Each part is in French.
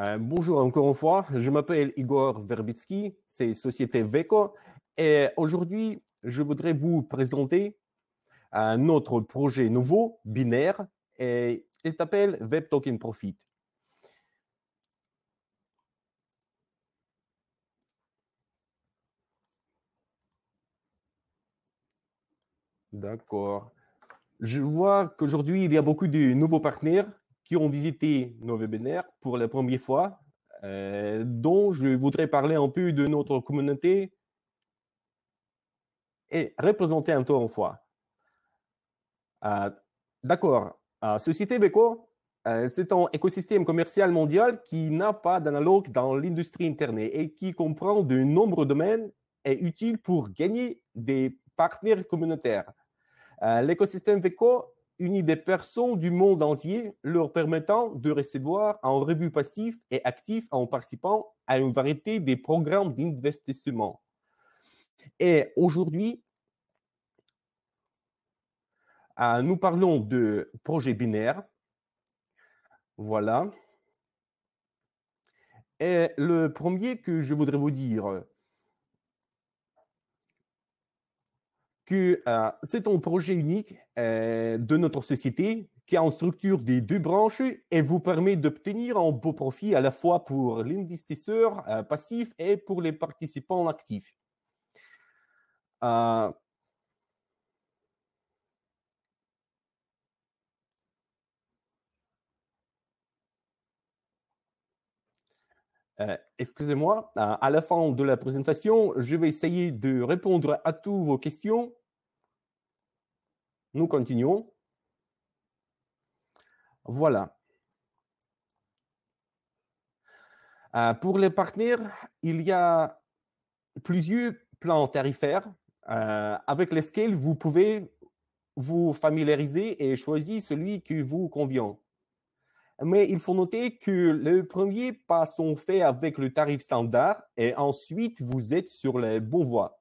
Euh, bonjour encore une fois, je m'appelle Igor Verbitsky, c'est Société VECO, et aujourd'hui, je voudrais vous présenter un autre projet nouveau, binaire, et il s'appelle Web Token Profit. D'accord. Je vois qu'aujourd'hui, il y a beaucoup de nouveaux partenaires qui ont visité nos webinaires pour la première fois, euh, dont je voudrais parler un peu de notre communauté et représenter un tour en fois. Ah, ah, euh, D'accord, Société Beco, c'est un écosystème commercial mondial qui n'a pas d'analogue dans l'industrie Internet et qui comprend de nombreux domaines et utile pour gagner des partenaires communautaires. Euh, l'écosystème VECO unit des personnes du monde entier, leur permettant de recevoir en revue passif et actif en participant à une variété des programmes d'investissement. Et aujourd'hui, euh, nous parlons de projets binaires. Voilà. Et le premier que je voudrais vous dire, Euh, c'est un projet unique euh, de notre société qui a une structure des deux branches et vous permet d'obtenir un beau profit à la fois pour l'investisseur euh, passif et pour les participants actifs. Excusez-moi, à la fin de la présentation, je vais essayer de répondre à toutes vos questions nous continuons. Voilà. Euh, pour les partenaires, il y a plusieurs plans tarifaires. Euh, avec les vous pouvez vous familiariser et choisir celui qui vous convient. Mais il faut noter que les premiers pas sont faits avec le tarif standard et ensuite vous êtes sur les bonnes voies.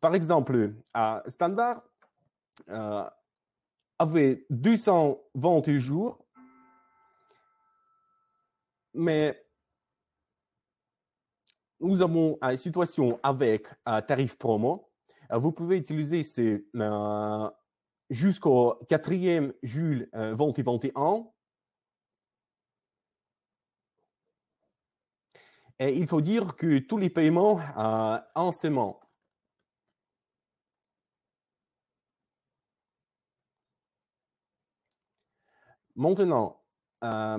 Par exemple, à Standard euh, avait 220 jours, mais nous avons une situation avec un tarif promo. Euh, vous pouvez utiliser ce euh, jusqu'au 4e juillet 2021. Et il faut dire que tous les paiements en ce Maintenant, euh,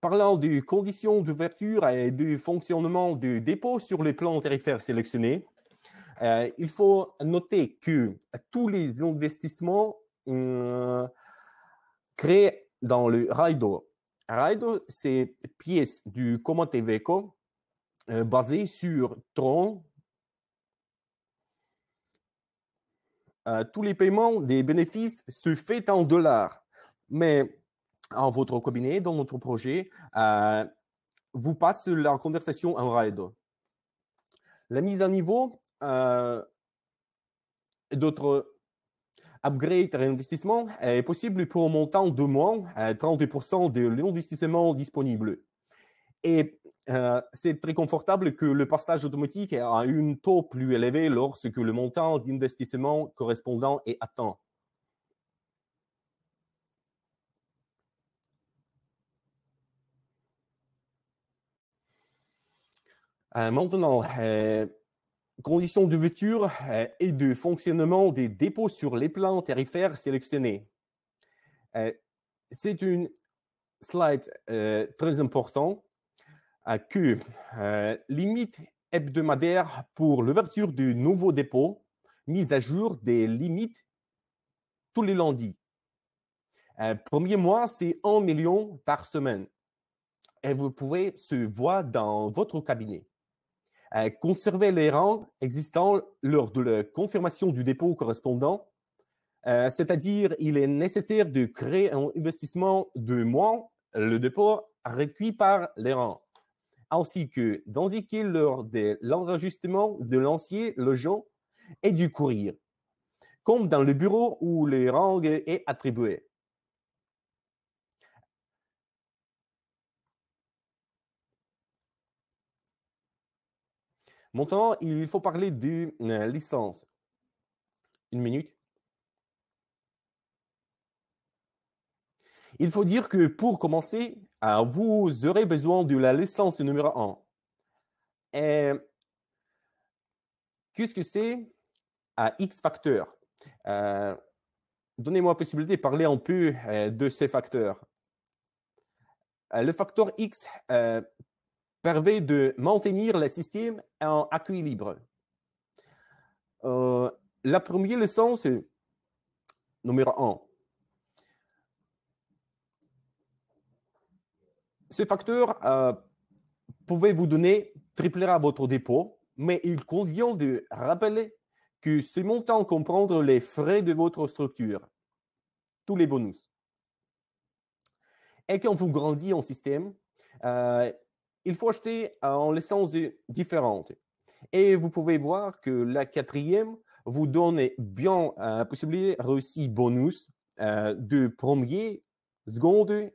parlant des conditions d'ouverture et du fonctionnement du dépôt sur les plans tarifaires sélectionnés, euh, il faut noter que tous les investissements euh, créés dans le RIDO, RIDO, c'est pièce du Comité Veco basée sur Tron Euh, tous les paiements des bénéfices se font en dollars. Mais en votre cabinet, dans notre projet, euh, vous passez la conversation en RAID. La mise à niveau euh, d'autres upgrades investissements est possible pour un montant de moins 30% euh, de l'investissement disponible. Et euh, c'est très confortable que le passage automatique ait un taux plus élevé lorsque le montant d'investissement correspondant est atteint. Euh, maintenant, euh, conditions de voiture et de fonctionnement des dépôts sur les plans tarifaires sélectionnés. c'est une slide très importante que euh, limite hebdomadaire pour l'ouverture du nouveau dépôt, mise à jour des limites tous les lundis. Euh, premier mois, c'est 1 million par semaine. Et vous pouvez se voir dans votre cabinet. Euh, conservez conserver les rangs existants lors de la confirmation du dépôt correspondant. C'est-à-dire, il est nécessaire de créer un investissement de moins le dépôt requis par les rangs ainsi que d'indiquer lors de l'enregistrement de l'ancien, logement et du courrier, comme dans le bureau où le rang est attribué. Maintenant, il faut parler de euh, licence. Une minute. Il faut dire que pour commencer, vous aurez besoin de la licence numéro 1. Et qu'est-ce que c'est X facteurs euh, Donnez-moi la possibilité de parler un peu euh, de ces facteurs. Euh, le facteur X permet de maintenir le système en équilibre. la première licence numéro 1. Ce facteur euh, pouvait vous donner à votre dépôt, mais il convient de rappeler que ce montant comprend les frais de votre structure, tous les bonus. Et quand vous grandissez en système, euh, il faut acheter euh, en licence différente. Et vous pouvez voir que la quatrième vous donne bien la possibilité de réussir bonus de premier, seconde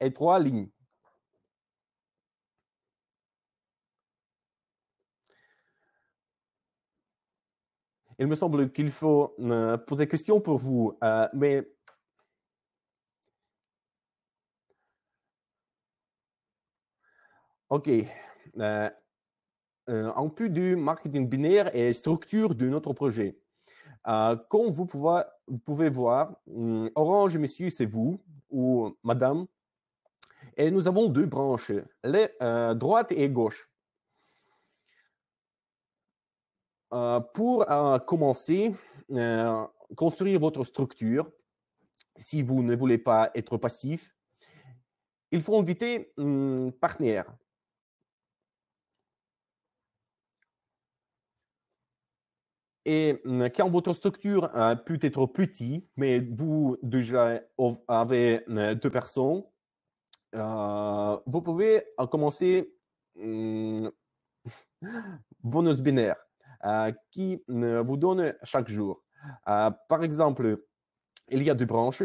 et trois lignes. il me semble qu'il faut euh, poser question pour vous, euh, mais OK. Euh, en plus du marketing binaire et structure de notre projet, comme vous pouvez, vous pouvez voir, hmm, Orange, monsieur, c'est vous ou madame. Et nous avons deux branches, les, droite et gauche. Euh, pour euh, commencer, euh, construire votre structure, si vous ne voulez pas être passif, il faut inviter un hum, partenaire. Et hum, quand votre structure peut être petite, mais vous déjà avez hum, deux personnes, vous pouvez commencer bonus binaire. Euh, qui euh, vous donne chaque jour. Euh, par exemple, il y a deux branches.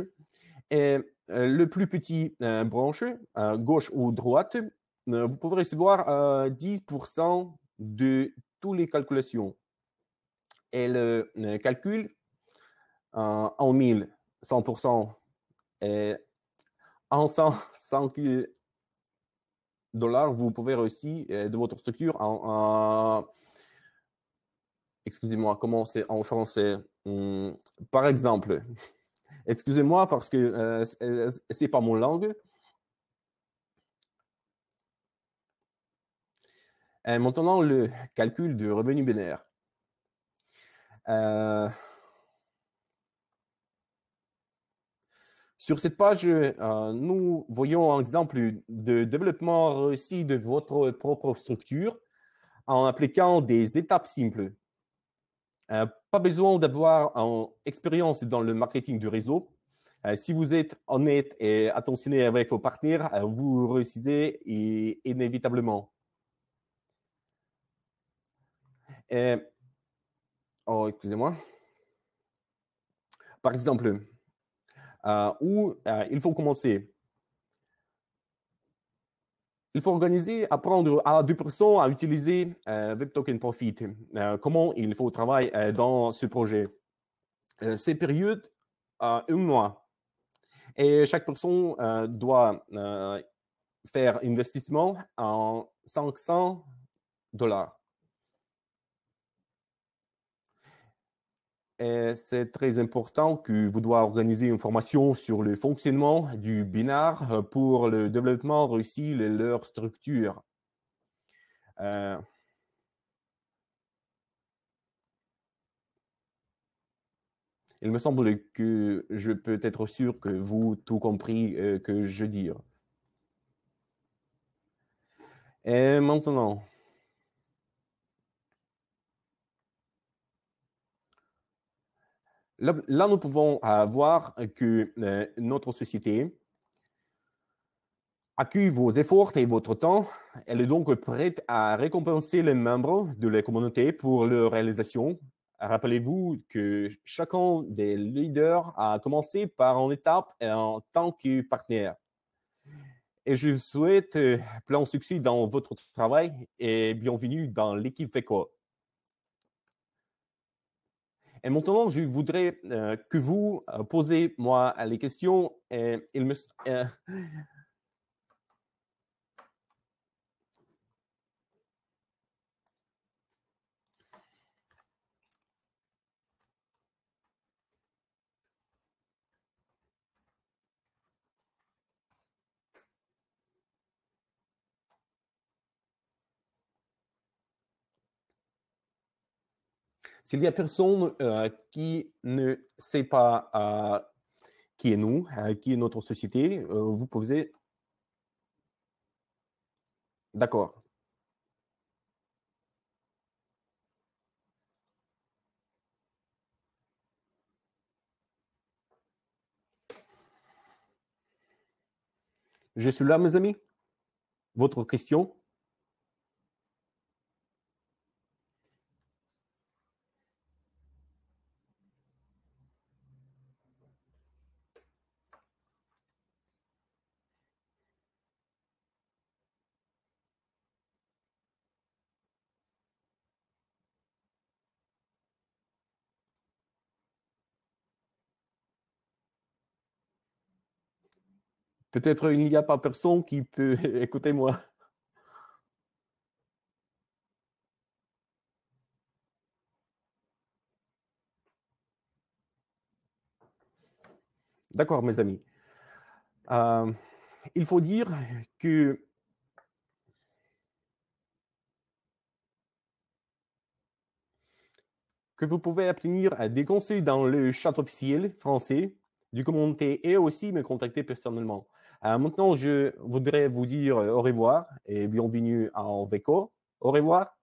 Et le plus petit branche, gauche ou droite, vous pouvez recevoir 10% de toutes les calculations. Et le calcul en 1000, 100%, et en 100, dollars, vous pouvez aussi, de votre structure, en excusez-moi, comment c'est en français hmm, Par exemple, excusez-moi parce que euh, ce euh, c'est pas mon langue. Euh, maintenant, le calcul du revenu binaire. sur cette page, nous voyons un exemple de développement réussi de votre propre structure en appliquant des étapes simples. Euh, pas besoin d'avoir une expérience dans le marketing du réseau. Euh, si vous êtes honnête et attentionné avec vos partenaires, euh, vous réussissez inévitablement. oh, excusez-moi. Par exemple, où il faut commencer il faut organiser, apprendre à deux personnes à utiliser euh, Web Token Profit. Euh, comment il faut travailler euh, dans ce projet. Ces périodes, un mois. Et chaque personne doit faire investissement en 500 dollars. c'est très important que vous doivez organiser une formation sur le fonctionnement du binar euh, pour le développement réussi de leur structure. Euh, il me semble que je peux être sûr que vous tout compris euh, que je dis. Et maintenant, Là, nous pouvons voir que euh, notre société accueille vos efforts et votre temps. Elle est donc prête à récompenser les membres de la communauté pour leur réalisation. Rappelez-vous que chacun des leaders a commencé par une étape en tant que partenaire et je vous souhaite plein succès dans votre travail et bienvenue dans l'équipe FECO. Et maintenant, je voudrais euh, que vous euh, posiez moi les questions. Et il me, euh, S'il y a personne euh, qui ne sait pas euh, qui est nous, euh, qui est notre société, vous posez. D'accord. Je suis là, mes amis. Votre question Peut-être il n'y a pas personne qui peut écouter moi. D'accord, mes amis. Euh, il faut dire que que vous pouvez obtenir des conseils dans le chat officiel français du comité et aussi me contacter personnellement. Euh, maintenant, je voudrais vous dire euh, au revoir et bienvenue en Veco. Au revoir.